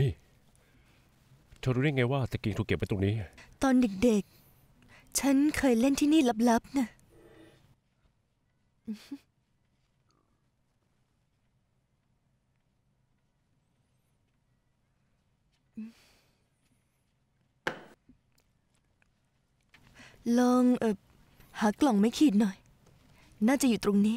นี่ เธอรู้ได้ไงว่าตะกียงถูกเก็บไว้ตรงนี้ ตอนเด็กๆ ฉันเคยเล่นที่นี่ลับๆนะลองเออหากล่องไม่ขีดหน่อย น่าจะอยู่ตรงนี้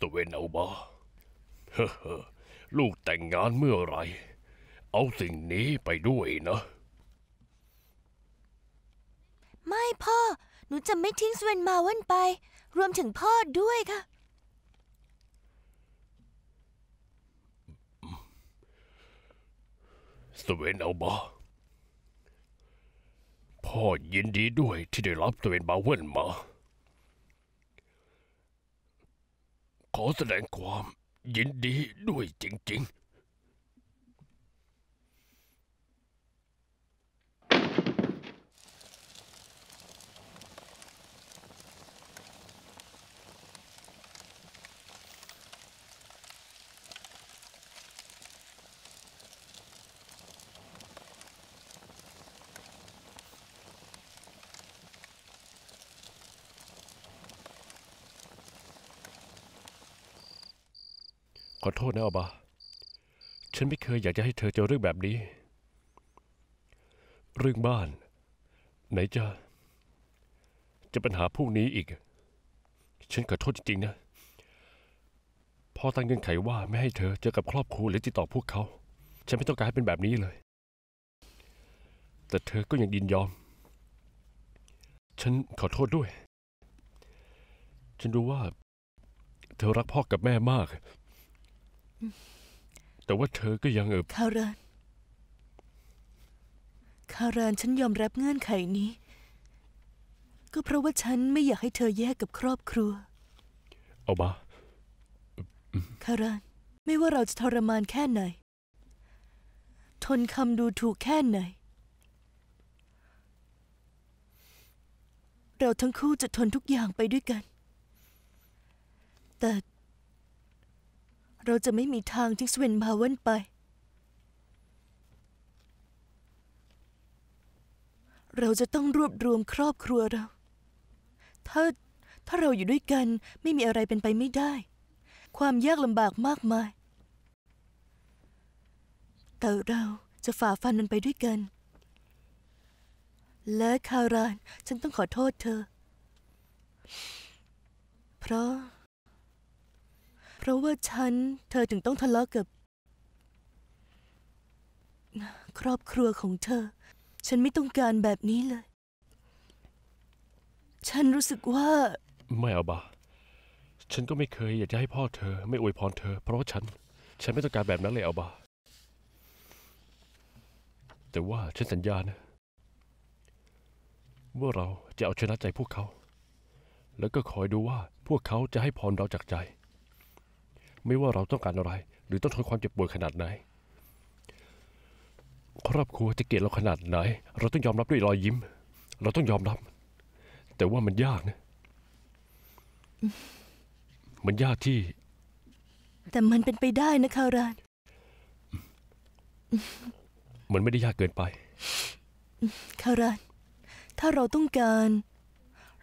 ตเวนเอาบาเฮ้อลูกแต่งงานเมื่อไร เอาสิ่งนี้ไปด้วยนะ ไม่พ่อ หนูจะไม่ทิ้งสเวนมาวันไป รวมถึงพ่อด้วยค่ะ สเวนเอาบาพ่อยินดีด้วยที่ได้รับสเวนบาเวนมาขอแสดงความยินดีด้วยจริงๆขอโทษนะอาบาฉันไม่เคยอยากจะให้เธอเจอเรื่องแบบนี้ เรื่องบ้าน ไหนจะจะปัญหาพวกนี้อีก ฉันขอโทษจริงๆนะ พอตั้งเงื่อนไขว่า ไม่ให้เธอเจอกับครอบครัวหรือติดต่อพวกเขา ฉันไม่ต้องการให้เป็นแบบนี้เลย แต่เธอก็ยังยินยอม ฉันขอโทษด้วย ฉันรู้ว่า เธอรักพ่อกับแม่มากแต่ว่าเธอก็ยังเออคาเรนคาเรนฉันยอมรับเงื่อนไขนี้ ก็เพราะว่าฉันไม่อยากให้เธอแยกกับครอบครัวเอา้าคาเรนไม่ว่าเราจะทรมานแค่ไหน ทนคำดูถูกแค่ไหน เราทั้งคู่จะทนทุกอย่างไปด้วยกัน แต่เราจะไม่มีทางทิ้งสเวนมาเวนไป เราจะต้องรวบรวมครอบครัวเราถ้าถ้าเราอยู่ด้วยกันไม่มีอะไรเป็นไปไม่ได้ ความยากลำบากมากมาย แต่เราจะฝ่าฟันมันไปด้วยกัน และคารานฉันต้องขอโทษเธอ เพราะพราะว่าฉันเธอถึงต้องทะเลาะกับ ครอบครัวของเธอ ฉันไม่ต้องการแบบนี้เลย ฉันรู้สึกว่า ไม่เอาบา ฉันก็ไม่เคยอยากจะให้พ่อเธอไม่อวยพรเธอเพราะว่าฉัน ฉันไม่ต้องการแบบนั้นเลยเอาบา แต่ว่าฉันสัญญานะ ว่าเราจะเอาชนะใจพวกเขา แล้วก็คอยดูว่าพวกเขาจะให้พรเราจากใจไม่ว่าเราต้องการอะไร หรือต้องทนความเจ็บปวดขนาดไหน ครอบครัวจะเกลียดเราขนาดไหน เราต้องยอมรับด้วยรอยยิ้ม เราต้องยอมรับ แต่ว่ามันยากนะมันยากที่ แต่มันเป็นไปได้นะคารานมันไม่ได้ยากเกินไปคารานถ้าเราต้องการ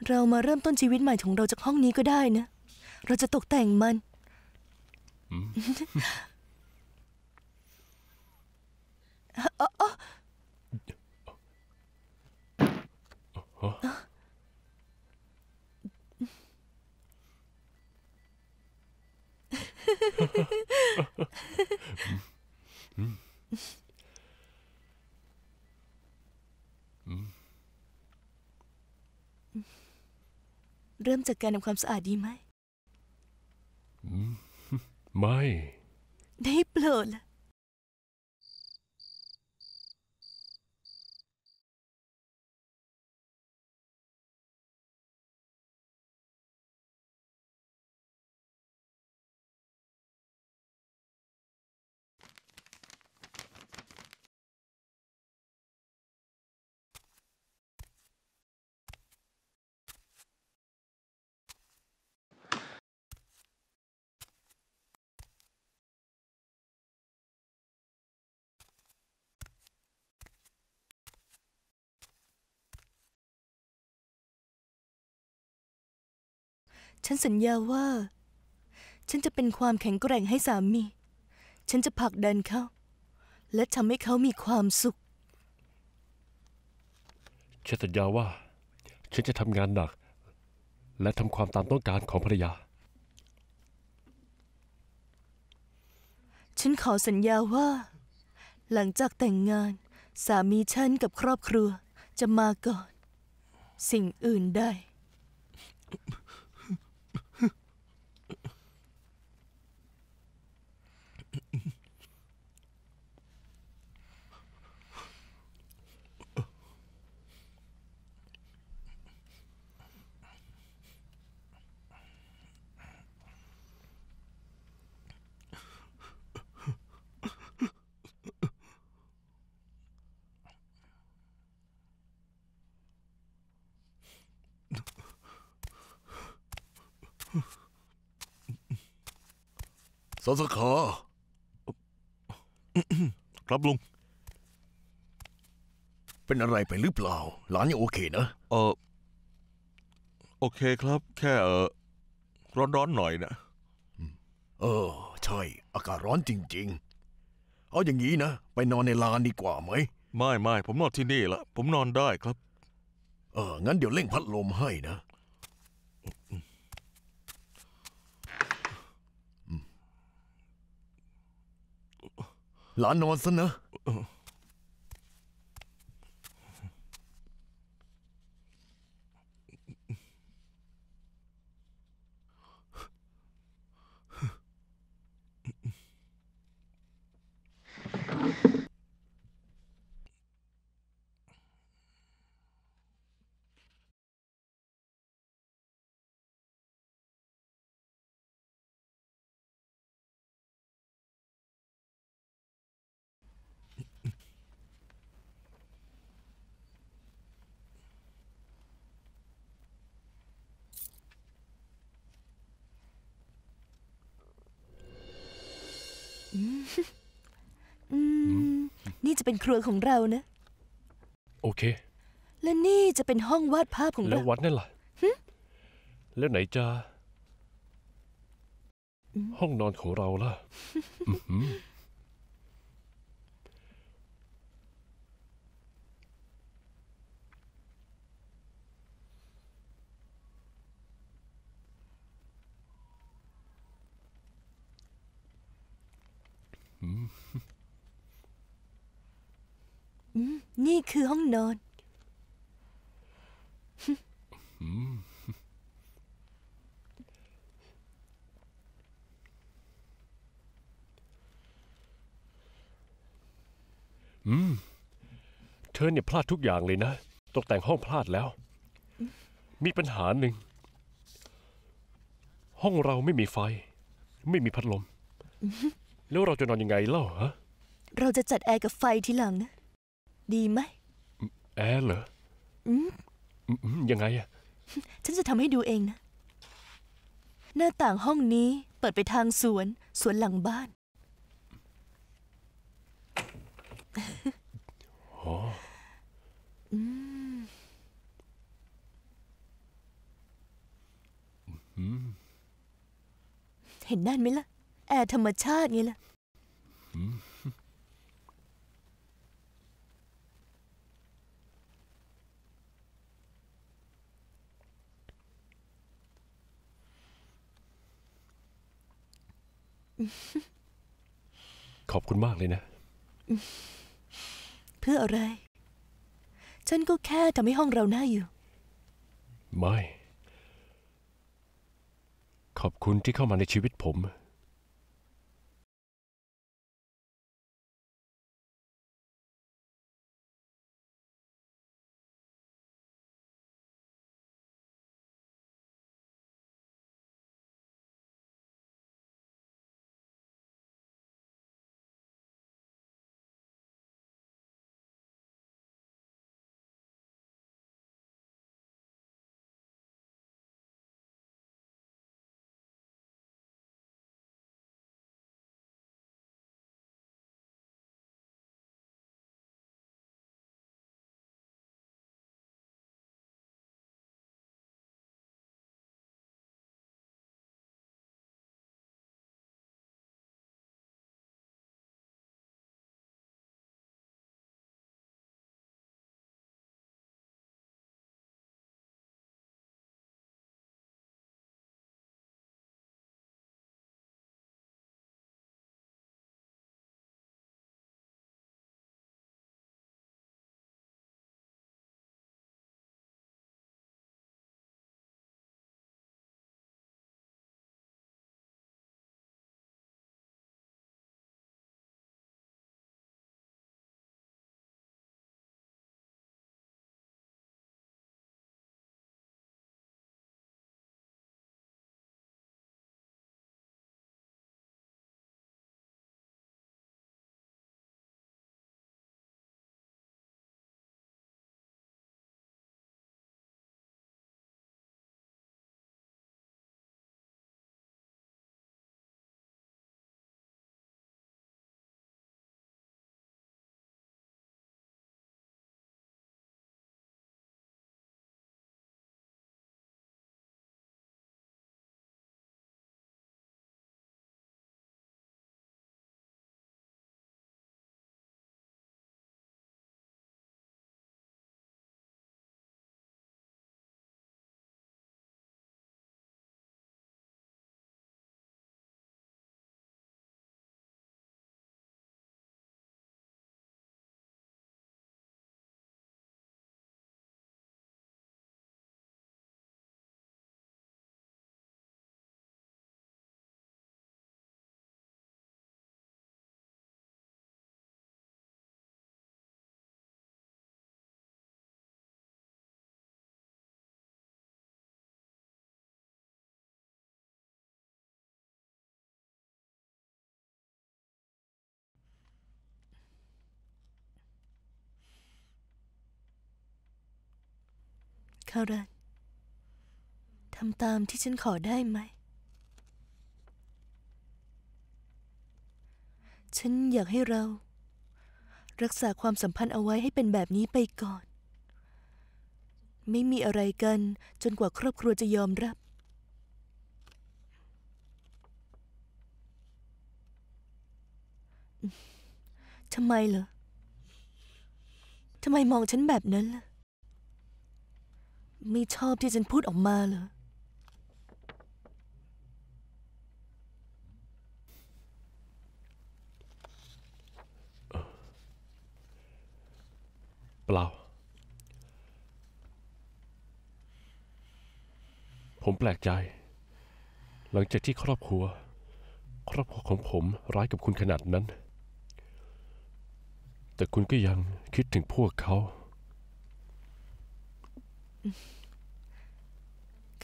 เรามาเริ่มต้นชีวิตใหม่ของเราจากห้องนี้ก็ได้นะเราจะตกแต่งมันเริ่มจากการทำความสะอาดดีไหมไม่ได้โปลดลฉันสัญญาว่า ฉันจะเป็นความแข็งแกร่งให้สามี ฉันจะผลักดันเขาและทำให้เขามีความสุข ฉันสัญญาว่า ฉันจะทำงานหนัก และทำความตามต้องการของภรรยา ฉันขอสัญญาว่า หลังจากแต่งงานสามีฉันกับครอบครัวจะมาก่อน สิ่งอื่นได้สาสขาครับลุง เป็นอะไรไปหรือเปล่า หลานยังโอเคนะเออโอเคครับ แค่ เออร้อนๆหน่อยนะเออใช่ อากาศร้อนจริงๆ เอาอย่างนี้นะ ไปนอนในลานดีกว่าไหมไม่ไม่ผมนอนที่นี่ละผมนอนได้ครับ เอองั้นเดี๋ยวเล่งพัดลมให้นะ懒惰的身呐。ครัวของเรานะ โอเค และนี่จะเป็นห้องวาดภาพของแล้เราววัดนั่นล่ะแล้วไหนจะห้องนอนของเราล่ะ อืมนี่คือห้องนอน อืม เธอเนี่ยพลาดทุกอย่างเลยนะ ตกแต่งห้องพลาดแล้ว มีปัญหาหนึ่ง ห้องเราไม่มีไฟ ไม่มีพัดลม แล้วเราจะนอนยังไงเล่าฮะ เราจะจัดแอร์กับไฟทีหลังนะดีไหมแอร์เหรออยังไงอะฉันจะทำให้ดูเองนะ หน้าต่างห้องนี้เปิดไปทางสวน สวนหลังบ้านเห็นนั่นไหมล่ะ แอร์ธรรมชาติไงล่ะขอบคุณมากเลยนะ เพื่ออะไร ฉันก็แค่ทำให้ห้องเราน่าอยู่ ไม่ ขอบคุณที่เข้ามาในชีวิตผมคารัตทำตามที่ฉันขอได้ไหม ฉันอยากให้เรา รักษาความสัมพันธ์เอาไว้ให้เป็นแบบนี้ไปก่อน ไม่มีอะไรกันจนกว่าครอบครัวจะยอมรับ ทำไมเหรอ ทำไมมองฉันแบบนั้นล่ะไม่ชอบที่ฉันพูดออกมาเลย เปล่า ผมแปลกใจ หลังจากที่ครอบครัว ครอบครัวของผมร้ายกับคุณขนาดนั้น แต่คุณก็ยังคิดถึงพวกเขา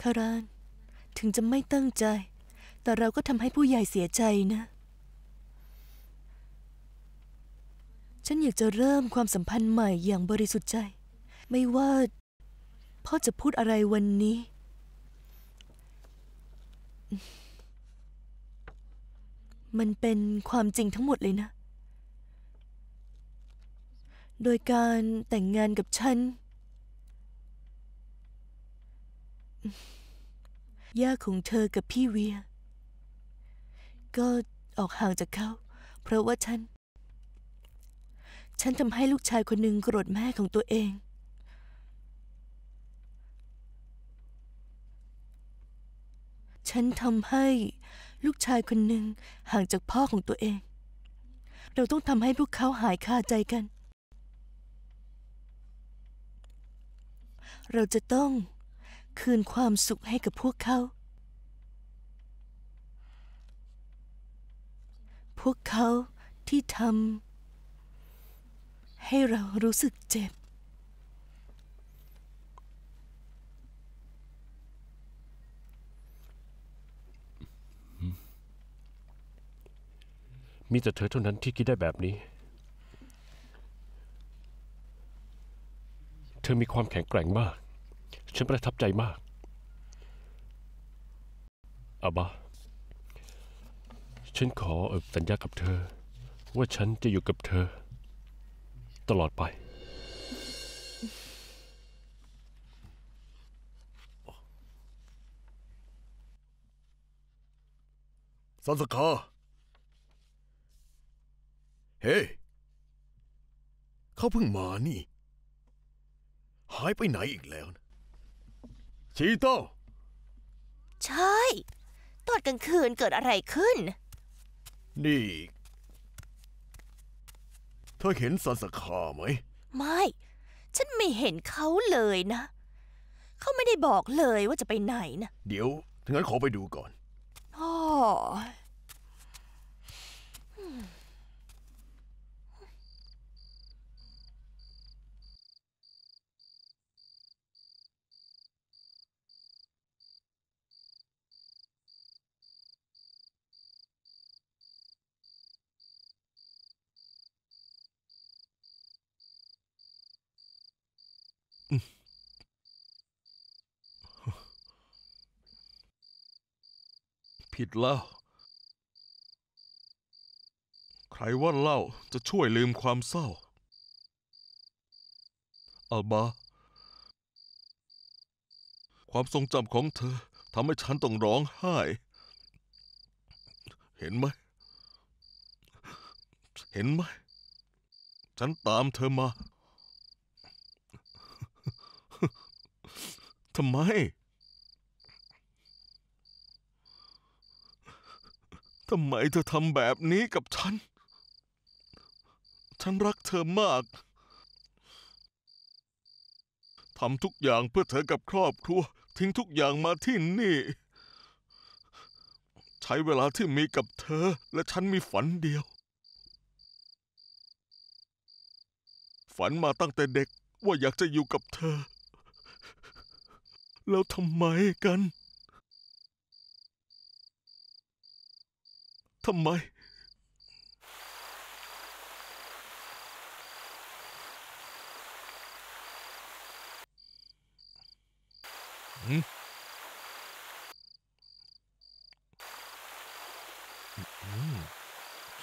คารานถึงจะไม่ตั้งใจ แต่เราก็ทำให้ผู้ใหญ่เสียใจนะ ฉันอยากจะเริ่มความสัมพันธ์ใหม่อย่างบริสุทธิ์ใจ ไม่ว่าพ่อจะพูดอะไรวันนี้ มันเป็นความจริงทั้งหมดเลยนะ โดยการแต่งงานกับฉันย่าของเธอกับพี่เวีย ก็ออกห่างจากเขาเพราะว่าฉัน ฉันทำให้ลูกชายคนหนึ่งโกรธแม่ของตัวเอง ฉันทำให้ลูกชายคนหนึ่งห่างจากพ่อของตัวเอง เราต้องทำให้พวกเขาหายคาใจกัน เราจะต้องคืนความสุขให้กับพวกเขา พวกเขาที่ทำให้เรารู้สึกเจ็บ มีแต่เธอเท่านั้นที่คิดได้แบบนี้ เธอมีความแข็งแกร่งมากฉันประทับใจมากอาบาฉันขอสัญญากับเธอ ว่าฉันจะอยู่กับเธอ ตลอดไปซันสกาเฮ้ เขาเพิ่งมานี่ หายไปไหนอีกแล้วนะชีโต้ใช่ตอนกลางคืนเกิดอะไรขึ้น นี่เธอเห็นซาสคาไหม ไม่ ฉันไม่เห็นเขาเลยนะ เขาไม่ได้บอกเลยว่าจะไปไหนนะ เดี๋ยวถงั้นขอไปดูก่อนอ๋อผิดแล้วใครว่าเล่าจะช่วยลืมความเศร้าอัลบา ความทรงจำของเธอทำให้ฉันต้องร้องไห้ เห็นไหม เห็นไหม ฉันตามเธอมาทำไมทำไมเธอทำแบบนี้กับฉัน ฉันรักเธอมาก ทำทุกอย่างเพื่อเธอกับครอบครัวทิ้งทุกอย่างมาที่นี่ ใช้เวลาที่มีกับเธอ และฉันมีฝันเดียว ฝันมาตั้งแต่เด็กว่าอยากจะอยู่กับเธอ แล้วทำไมกันทำไมอืม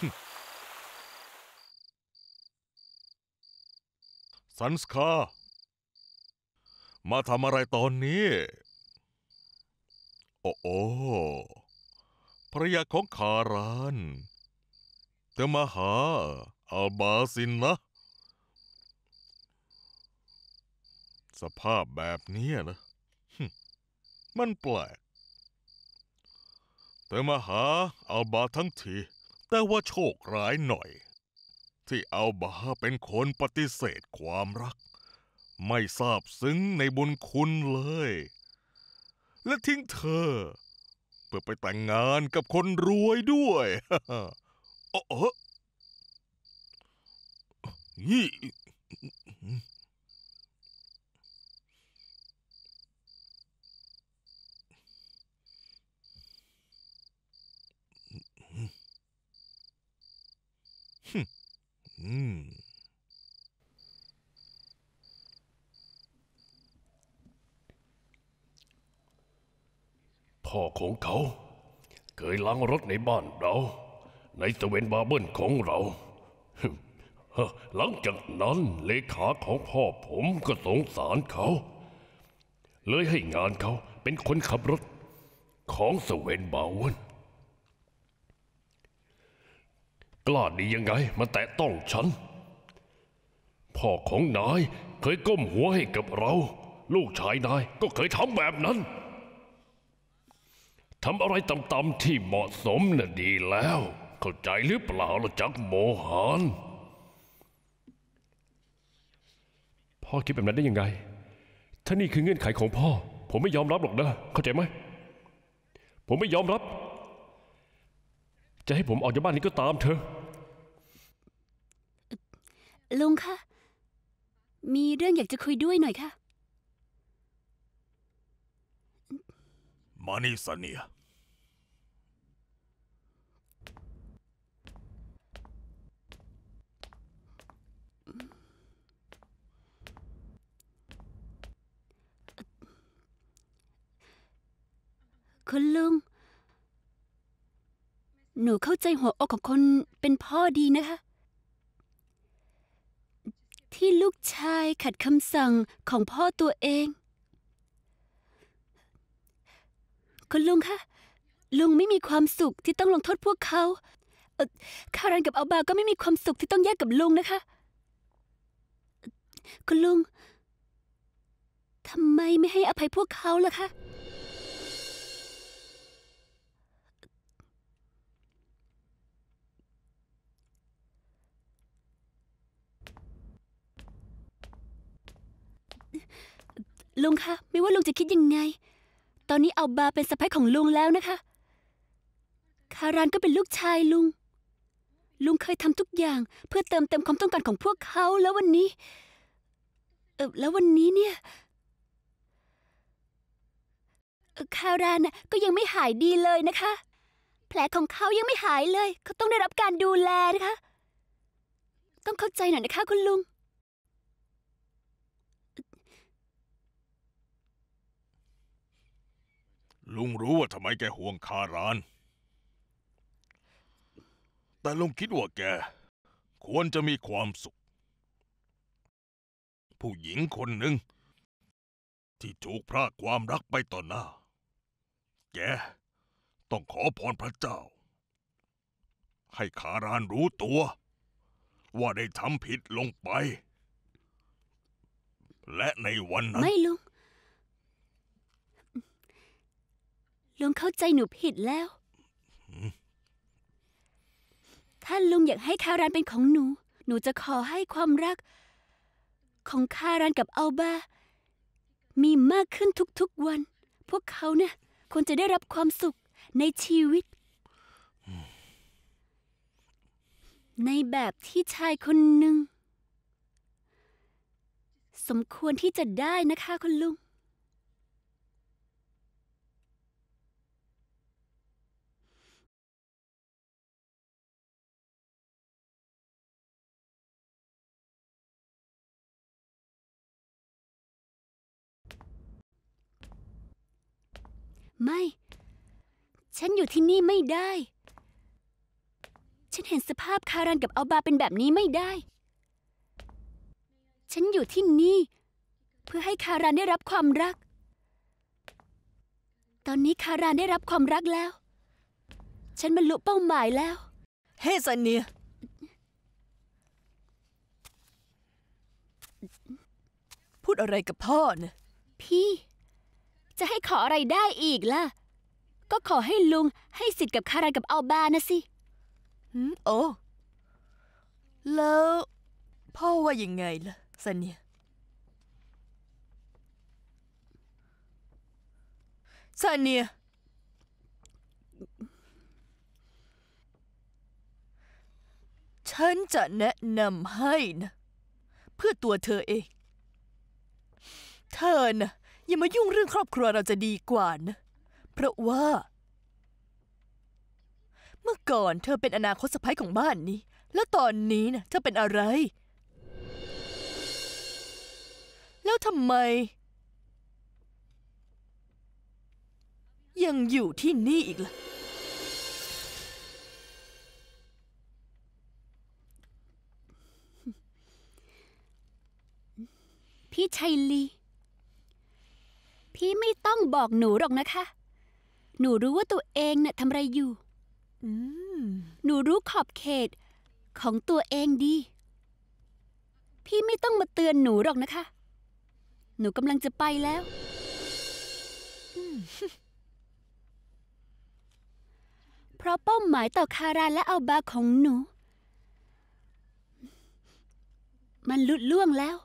ึสันสคามาทำอะไรตอนนี้ โอ้โอภรรยาของคารานเธอมาหาอาบาสินนะ สภาพแบบนี้นะมันแปลกเธอมาหาอาบาทั้งทีแต่ว่าโชคร้ายหน่อย ที่อาบาเป็นคนปฏิเสธความรัก ไม่ทราบซึ้งในบุญคุณเลย และทิ้งเธอเพื่อไปแต่งงานกับคนรวยด้วยเอ้อหนี่อืมพ่อของเขา เคยล้างรถในบ้านเรา ในสเวนบาเบิลของเราหลังจากนั้นเลขาของพ่อผมก็สงสารเขา เลยให้งานเขาเป็นคนขับรถของสเวนบาวนกล้าดียังไงมาแตะต้องฉัน พ่อของนายเคยก้มหัวให้กับเรา ลูกชายนายก็เคยทำแบบนั้นทำอะไรต่ำๆ ที่เหมาะสมน่ะดีแล้ว เข้าใจหรือเปล่าล่ะจักโมหันพ่อคิดแบบนั้นได้ยังไง ถ้านี่คือเงื่อนไขของพ่อ ผมไม่ยอมรับหรอกนะ เข้าใจไหม ผมไม่ยอมรับ จะให้ผมออกจากบ้านนี้ก็ตามเธอลุงคะมีเรื่องอยากจะคุยด้วยหน่อยคะ่ะมานี่สเนียคุณลุง หนูเข้าใจหัวอกของคนเป็นพ่อดีนะคะ ที่ลูกชายขัดคำสั่งของพ่อตัวเองคุณลุงคะ ลุงไม่มีความสุขที่ต้องลงโทษพวกเขาคารันกับอัลบาก็ไม่มีความสุขที่ต้องแยกกับลุงนะคะ คุณลุง ทำไมไม่ให้อภัยพวกเขาล่ะคะ ลุงคะ ไม่ว่าลุงจะคิดยังไงตอนนี้เอาบาเป็นสะพ้ยของลุงแล้วนะคะ คารานก็เป็นลูกชายลุง ลุงเคยทำทุกอย่างเพื่อเติมเต็มความต้องการของพวกเขาแล้ววันนี้ เออแล้ววันนี้เนี่ย คารานก็ยังไม่หายดีเลยนะคะ แผลของเขายังไม่หายเลย เขาต้องได้รับการดูแลนะคะ ต้องเข้าใจหน่อยนะคะ คุณลุงลุงรู้ว่าทำไมแกห่วงคาราน แต่ลุงคิดว่าแก ควรจะมีความสุข ผู้หญิงคนหนึ่ง ที่ถูกพรากความรักไปต่อหน้า แกต้องขอพรพระเจ้า ให้คารานรู้ตัว ว่าได้ทำผิดลงไป และในวันนั้นไม่ลุงลุงเข้าใจหนูผิดแล้ว ถ้าลุงอยากให้คารันเป็นของหนู หนูจะขอให้ความรัก ของคารันกับอัลบา มีมากขึ้นทุกๆวัน พวกเขานะ่ะควรจะได้รับความสุขในชีวิต ในแบบที่ชายคนหนึ่ง สมควรที่จะได้นะคะคุณลุงไม่ ฉันอยู่ที่นี่ไม่ได้ ฉันเห็นสภาพคารันกับอัลบาเป็นแบบนี้ไม่ได้ ฉันอยู่ที่นี่เพื่อให้คารันได้รับความรัก ตอนนี้คารันได้รับความรักแล้ว ฉันบรรลุเป้าหมายแล้ว เฮ้ซันเนีย พูดอะไรกับพ่อเนะพี่จะให้ขออะไรได้อีกล่ะ ก็ขอให้ลุงให้สิทธิ์กับคารันกับอัลบานะสิโอ้ แล้ว พ่อว่ายังไงล่ะสันเนียสันเนียฉันจะแนะนำให้นะ เพื่อตัวเธอเองเธอนะอย่ามายุ่งเรื่องครอบครัวเราจะดีกว่านะ เพราะว่า เมื่อก่อนเธอเป็นอนาคตสะพ้ยของบ้านนี้ แล้วตอนนี้นะเธอเป็นอะไร แล้วทำไม ยังอยู่ที่นี่อีกล่ะ พี่ชัยลีพี่ไม่ต้องบอกหนูหรอกนะคะ หนูรู้ว่าตัวเองน่ะทำอะไรอยู่หนูรู้ขอบเขตของตัวเองดี พี่ไม่ต้องมาเตือนหนูหรอกนะคะ หนูกำลังจะไปแล้ว เพราะเป้าหมายต่อคารานและอัลบาของหนู มันลุดล่วงแล้ว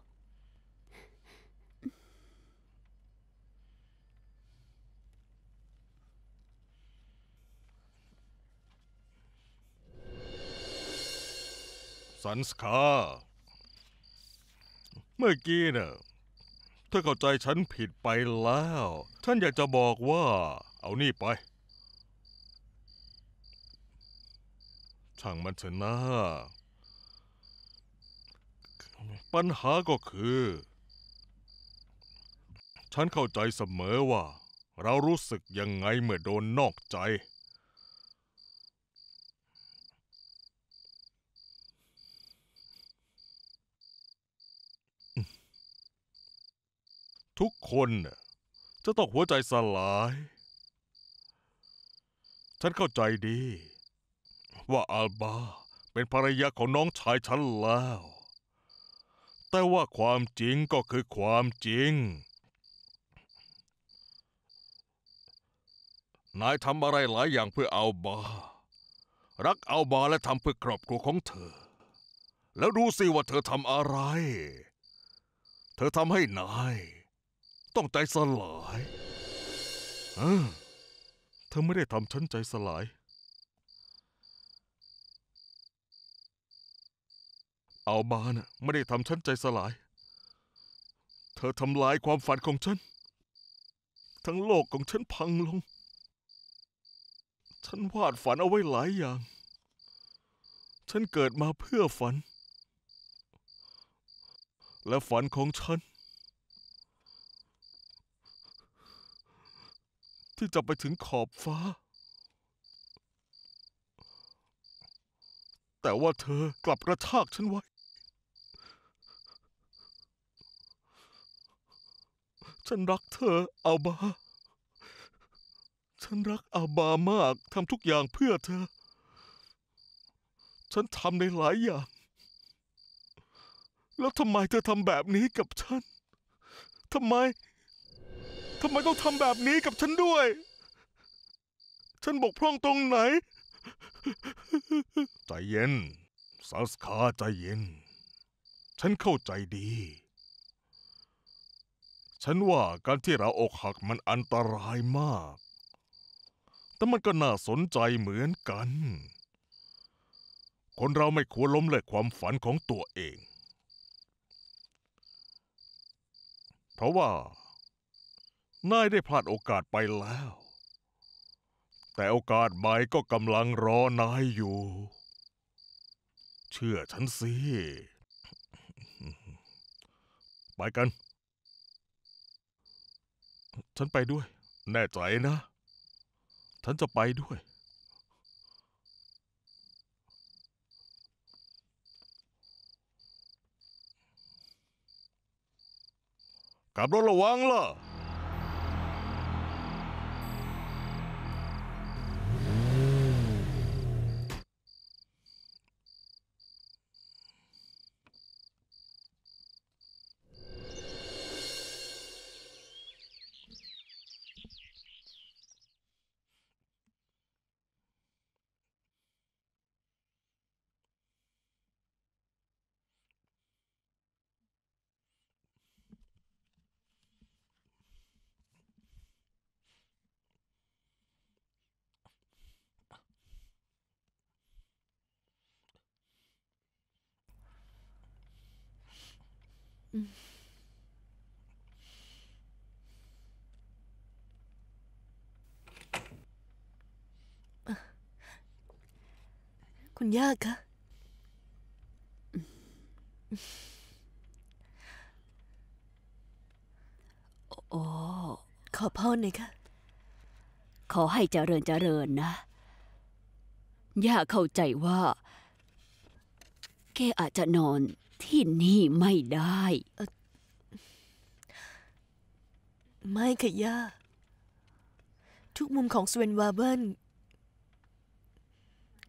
สันสคาเมื่อกี้น่ะเธอเข้าใจฉันผิดไปแล้ว ฉันอยากจะบอกว่า เอานี่ไป ช่างมันเถอะนะ ปัญหาก็คือ ฉันเข้าใจเสมอว่า เรารู้สึกยังไงเมื่อโดนนอกใจทุกคนจะต้องหัวใจสลาย ฉันเข้าใจดี ว่าอัลบาเป็นภรรยาของน้องชายฉันแล้ว แต่ว่าความจริงก็คือความจริง นายทำอะไรหลายอย่างเพื่ออัลบา รักอัลบาและทำเพื่อครอบครัวของเธอ แล้วดูสิว่าเธอทำอะไร เธอทำให้นายต้องใจสลาย เธอไม่ได้ทำฉันใจสลายเอาบานะไม่ได้ทำฉันใจสลาย เธอทำลายความฝันของฉัน ทั้งโลกของฉันพังลง ฉันวาดฝันเอาไว้หลายอย่าง ฉันเกิดมาเพื่อฝัน และฝันของฉันที่จะไปถึงขอบฟ้า แต่ว่าเธอกลับกระชากฉันไว้ ฉันรักเธอ อาบา ฉันรักอาบามากทำทุกอย่างเพื่อเธอ ฉันทำในหลายอย่าง แล้วทำไมเธอทำแบบนี้กับฉัน ทำไมทำไมต้องทำแบบนี้กับฉันด้วย ฉันบกพร่องตรงไหน ใจเย็นซัสคาใจเย็น ฉันเข้าใจดี ฉันว่าการที่เราอกหักมันอันตรายมาก แต่มันก็น่าสนใจเหมือนกัน คนเราไม่ควรล้มเลิกความฝันของตัวเอง เพราะว่านายได้พลาดโอกาสไปแล้ว แต่โอกาสใหม่ก็กำลังรอนายอยู่ เชื่อฉันสิ ไปกัน ฉันไปด้วย แน่ใจนะ ฉันจะไปด้วยลับรถระวังล่ะคุณย่กคะ โอ้ขอพอหน่อยค่ะ ขอให้เจริญเจริญนะ ย่าเข้าใจว่า แกอาจจะนอนที่นี่ไม่ได้ ไม่ค่ะย่า ทุกมุมของสเวนวาเบิล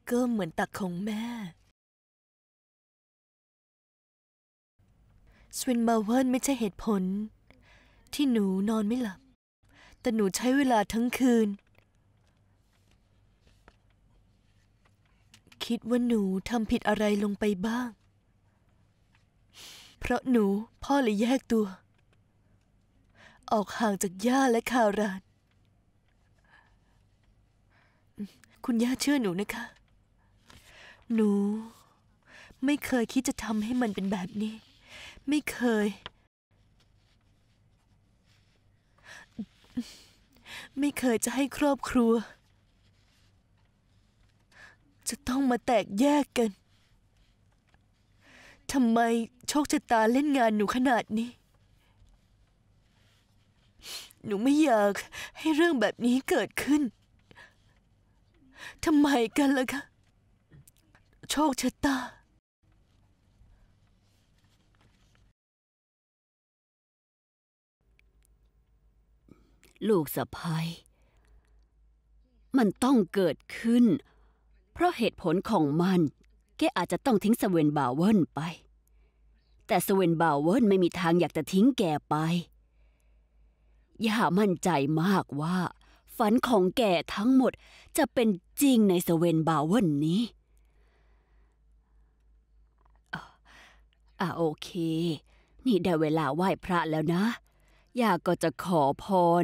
ก็เหมือนตักของแม่สเวนวาเบิลไม่ใช่เหตุผล ที่หนูนอนไม่หลับ แต่หนูใช้เวลาทั้งคืน คิดว่าหนูทำผิดอะไรลงไปบ้างเพราะหนูพ่อเลยแยกตัว ออกห่างจากย่าและคารานคุณย่าเชื่อหนูนะคะ หนู ไม่เคยคิดจะทำให้มันเป็นแบบนี้ ไม่เคย ไม่เคยจะให้ครอบครัว จะต้องมาแตกแยกกันทำไมโชคชะตาเล่นงานหนูขนาดนี้ หนูไม่อยากให้เรื่องแบบนี้เกิดขึ้น ทำไมกันล่ะคะ โชคชะตา ลูกสะพ้ยมันต้องเกิดขึ้น เพราะเหตุผลของมันแกอาจจะต้องทิ้งสเวนบาวเวินไป แต่สเวนบาวเวินไม่มีทางอยากจะทิ้งแกไปย่ามั่นใจมากว่า ฝันของแกทั้งหมดจะเป็นจริงในสเวนบาวเวิ์นี้อ่าโอเค นี่ได้เวลาไหว้พระแล้วนะย่าก็จะขอพร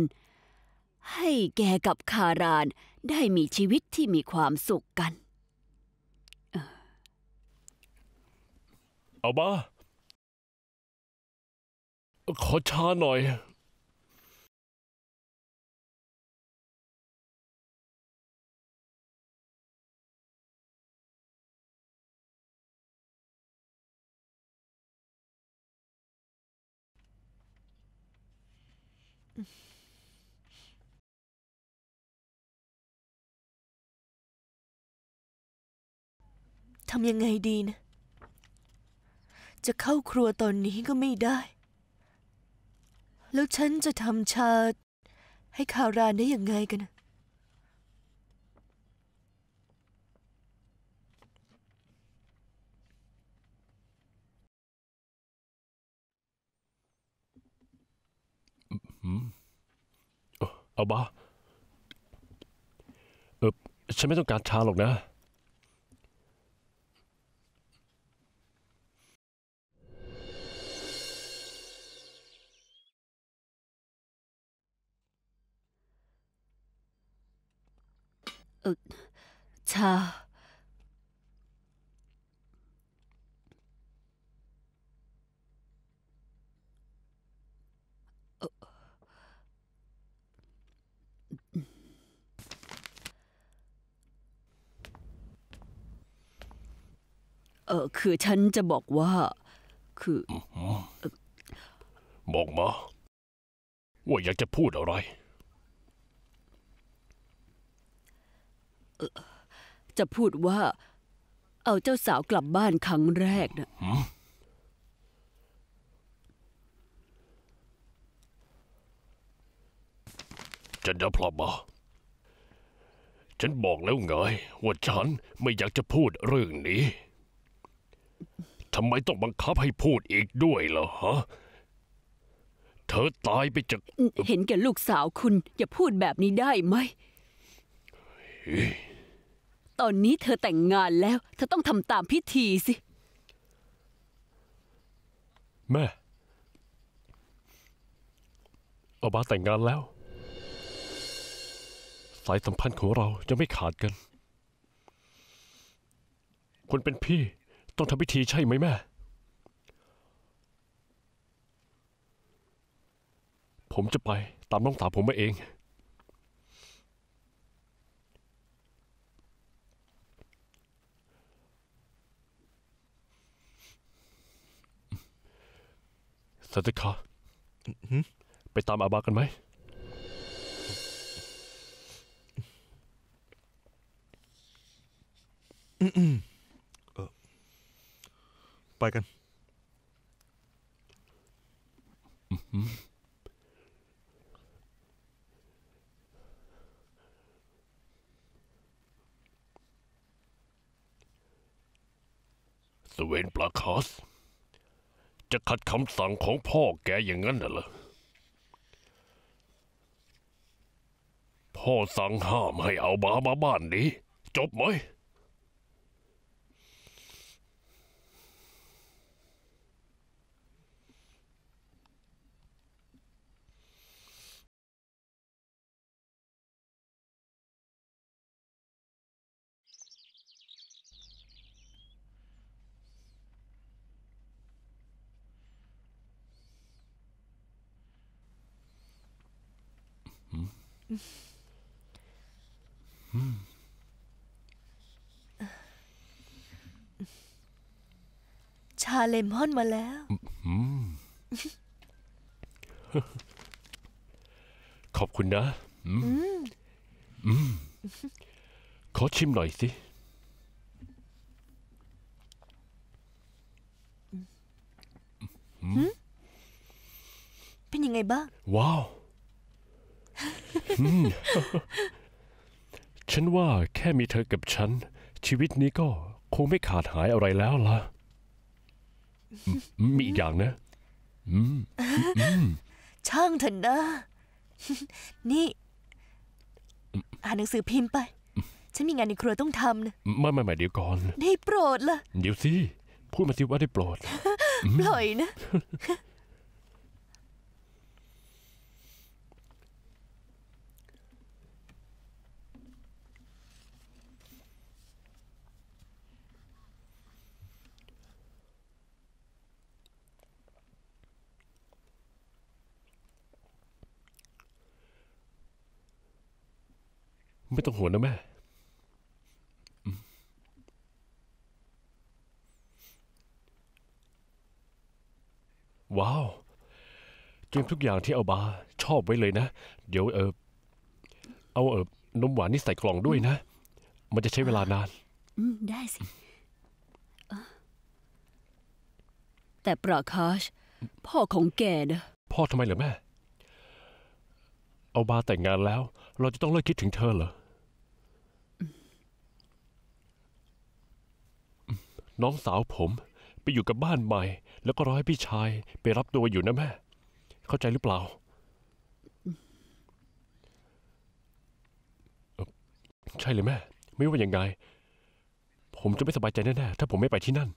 ให้แกกับคาราน ได้มีชีวิตที่มีความสุขกันเอาบ้า ขอชาหน่อย ทำยังไงดีนะจะเข้าครัวตอนนี้ก็ไม่ได้ แล้วฉันจะทำชาให้คารานได้ยังไงกัน เอาบ้าเออฉันไม่ต้องการชาหรอกนะชาเออคือฉันจะบอกว่า คือ บอกมา ว่าอยากจะพูดอะไรจะพูดว่า เอาเจ้าสาวกลับบ้านครั้งแรกนะฉันจะพลบมาฉันบอกแล้วไง ว่าฉันไม่อยากจะพูดเรื่องนี้ ทำไมต้องบังคับให้พูดอีกด้วยเหรอฮะ เธอตายไปจาก เห็นแก่ลูกสาวคุณอย่าพูดแบบนี้ได้ไหมตอนนี้เธอแต่งงานแล้ว เธอต้องทำตามพิธีสิ แม่อาบาแต่งงานแล้ว สายสัมพันธ์ของเรายังไม่ขาดกัน คนเป็นพี่ ต้องทำพิธีใช่ไหมแม่ ผมจะไปตามน้องสาวผมมาเองสตนติคาไปตามอาบากันไหมไปกันสเวนปลาคอสจะขัดคำสั่งของพ่อแกอย่างนั้นเหรอ พ่อสั่งห้ามให้เอาบามาบ้านนี้ จบไหมชาเลมอนมาแล้ว ขอบคุณนะ ขอชิมหน่อยสิ เป็นยังไงบ้าง ว้าวฉันว่าแค่มีเธอกับฉัน ชีวิตนี้ก็คงไม่ขาดหายอะไรแล้วล่ะ มีอีกอย่างนะช่างเถอะนะ นี่ อ่านหนังสือพิมพ์ไป ฉันมีงานในครัวต้องทำนะไม่ไม่ไม่เดี๋ยวก่อน ได้โปรดล่ะเดี๋ยวสิ พูดมาสิว่าได้โปรดปล่อยนะไม่ต้องห่วงนะแม่ ว้าวเตรียมทุกอย่างที่เอาบาชอบไว้เลยนะ เดี๋ยวเออเอาเออนมหวานนี่ใส่กล่องด้วยนะ มันจะใช้เวลานาน อืมได้สิ แต่ปราคาช พ่อของแกนะพ่อทำไมเหรอแม่ เอาบาแต่งงานแล้ว เราจะต้องเลิกคิดถึงเธอเหรอน้องสาวผม ไปอยู่กับบ้านใหม่ แล้วก็รอให้พี่ชาย ไปรับตัวอยู่นะแม่ เข้าใจหรือเปล่า ใช่เลยแม่ ไม่ว่าอย่างไง ผมจะไม่สบายใจแน่ๆ ถ้าผมไม่ไปที่นั่น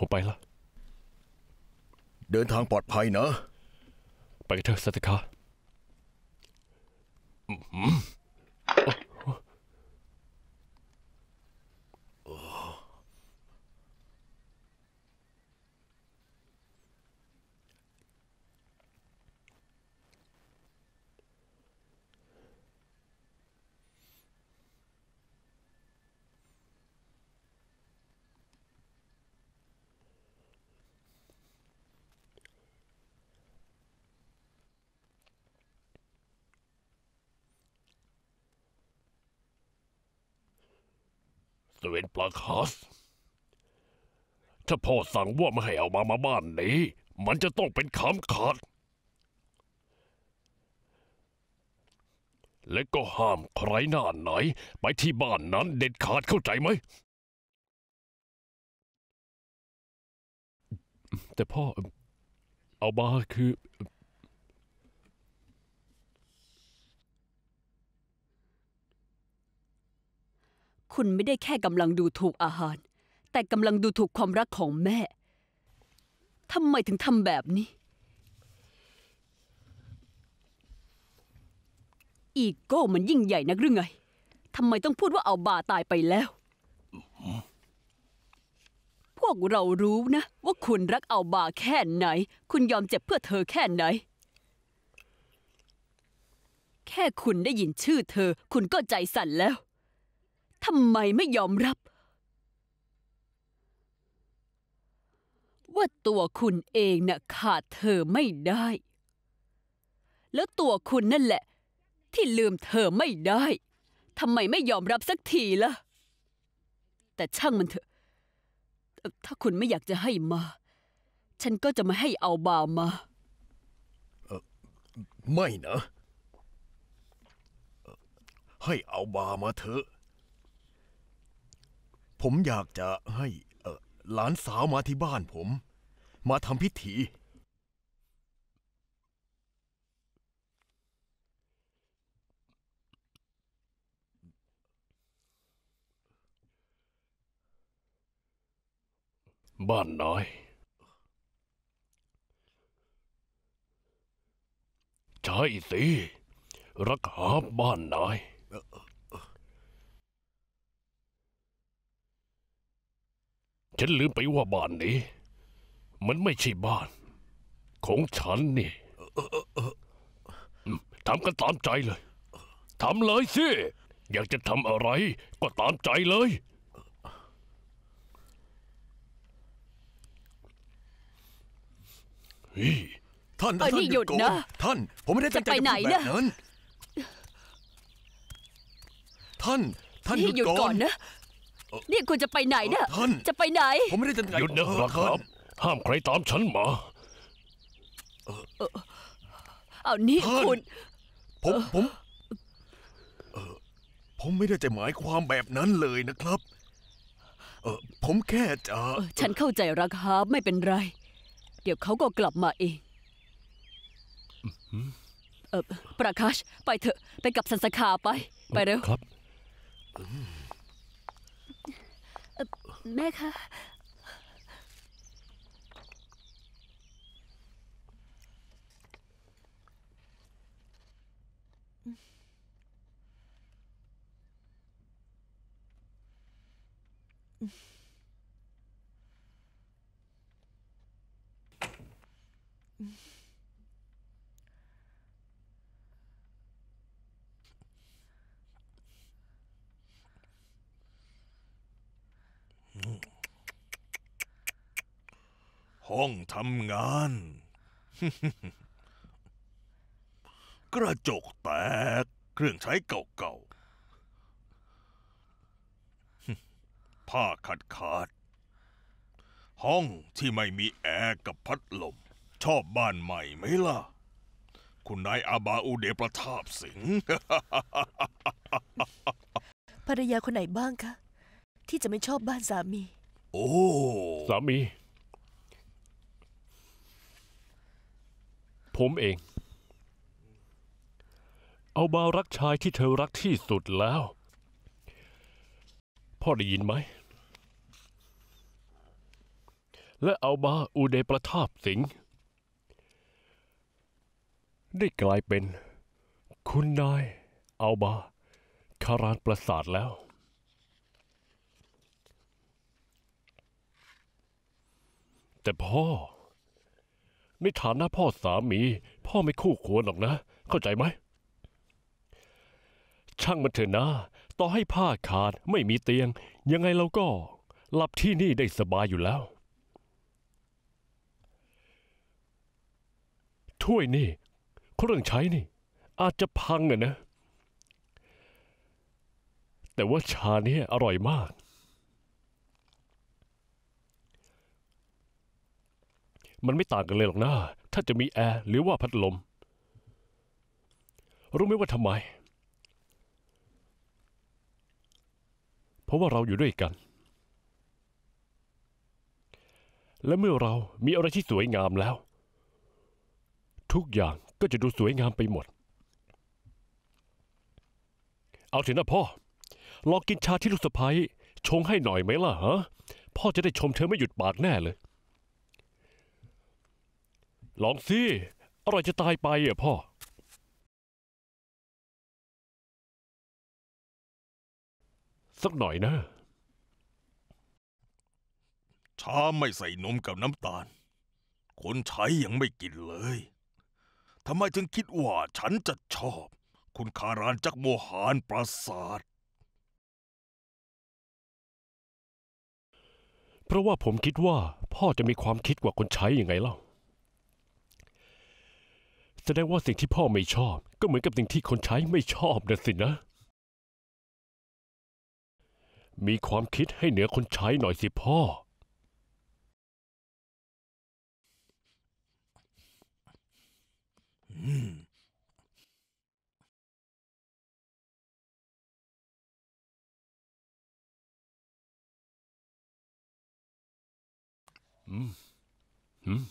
ผมไปละเดินทางปลอดภัยนะ ไปกันเถอะสัตคาเสวนปลาคัสถ้าพ่อสั่งว่าไม่ให้เอามามาบ้านนี้ มันจะต้องเป็นคำขาด และก็ห้ามใครหน้าไหน ไปที่บ้านนั้นเด็ดขาดเข้าใจไหม แต่พ่อ เอาบาคือคุณไม่ได้แค่กำลังดูถูกอาหาร แต่กำลังดูถูกความรักของแม่ ทำไมถึงทำแบบนี้ อีโก้มันยิ่งใหญ่นักหรือไง ทำไมต้องพูดว่าเอาบาตายไปแล้ว พวกเรารู้นะ ว่าคุณรักเอาบาแค่ไหน คุณยอมเจ็บเพื่อเธอแค่ไหน แค่คุณได้ยินชื่อเธอ คุณก็ใจสั่นแล้วทำไมไม่ยอมรับ ว่าตัวคุณเองน่ะขาดเธอไม่ได้ แล้วตัวคุณนั่นแหละ ที่ลืมเธอไม่ได้ทำไมไม่ยอมรับสักทีล่ะแต่ช่างมันเถอะ ถ้าคุณไม่อยากจะให้มา ฉันก็จะไม่ให้เอาบาวมาไม่นะ ให้เอาบามาเถอะผมอยากจะให้ เอหลานสาวมาที่บ้านผม มาทำพิธีบ้านน้อยใช่สิรักหาบ้านน้อยฉันลืมไปว่าบ้านนี้ มันไม่ใช่บ้าน ของฉันนี่ทำกันตามใจเลย ทำเลยสิ อยากจะทำอะไรก็ตามใจเลย ท่านท่านหยุดนะ ท่าน ผมไม่ได้ตั้งใจจะไูดแบบนั้น ท่าน ท่านหยุดก่อนนะนี่คุณจะไปไหนเนี่ยจะไปไหน ผมไม่ได้จะไหนหยุดนะครับ ห้ามใครตามฉันมา เอานี่คุณ ผม ผม ผมไม่ได้จะหมายความแบบนั้นเลยนะครับ เออผมแค่จะฉันเข้าใจรักฮาไม่เป็นไร เดี๋ยวเขาก็กลับมาเองเออประคาชไปเถอะไปกับสันสคาไป ไปเร็วครับ迈克。ห้องทำงาน กระจกแตก เครื่องใช้เก่าๆผ้าขาดขาดห้องที่ไม่มีแอร์กับพัดลม ชอบบ้านใหม่ไหมล่ะ คุณนายอาบาอูเดประทาบสิงภรรยาคนไหนบ้างคะ ที่จะไม่ชอบบ้านสามี โอ้สามีผมเอง เอาบารักชายที่เธอรักที่สุดแล้ว พ่อได้ยินไหม และเอาบาอูเดประทาบสิงได้กลายเป็น คุณนายเอาบาคารานประสาทแล้ว แต่พ่อในฐานะพ่อสามี พ่อไม่คู่ควรหรอกนะ เข้าใจไหมช่างมันเถอะนะต่อให้ผ้าขาดไม่มีเตียง ยังไงเราก็ หลับที่นี่ได้สบายอยู่แล้วถ้วยนี่ เครื่องใช้นี่ อาจจะพังอะนะ แต่ว่าชาเนี่ยอร่อยมากมันไม่ต่างกันเลยหรอกนะ ถ้าจะมีแอร์หรือว่าพัดลม รู้ไหมว่าทำไม เพราะว่าเราอยู่ด้วยกัน และเมื่อเรามีอะไรที่สวยงามแล้ว ทุกอย่างก็จะดูสวยงามไปหมด เอาเถอะนะพ่อ ลองกินชาที่ลูกสะพ้ยชงให้หน่อยไหมล่ะฮะ พ่อจะได้ชมเธอไม่หยุดปากแน่เลยลองสิ อร่อยจะตายไปอ่ะพ่อ สักหน่อยนะ ชาไม่ใส่นมกับน้ำตาล คนใช้ยังไม่กินเลย ทำไมถึงคิดว่าฉันจะชอบ คุณคารานจักโมหานปราสาท เพราะว่าผมคิดว่าพ่อจะมีความคิดกว่าคนใช้ยังไงเล่าแสดงว่าสิ่งที่พ่อไม่ชอบก็เหมือนกับสิ่งที่คนใช้ไม่ชอบนะสินะ มีความคิดให้เหนือคนใช้หน่อยสิพ่อ อืม อืม